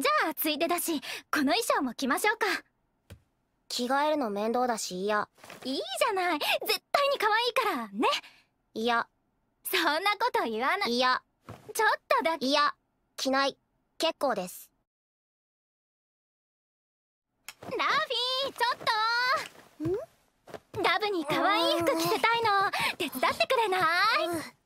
じゃあついでだしこの衣装も着ましょうか着替えるの面倒だし嫌いいじゃない絶対に可愛いからねいやそんなこと言わないいやちょっとだけいや着ない結構ですラフィーちょっとんラブに可愛い服着せたいの手伝ってくれない、うん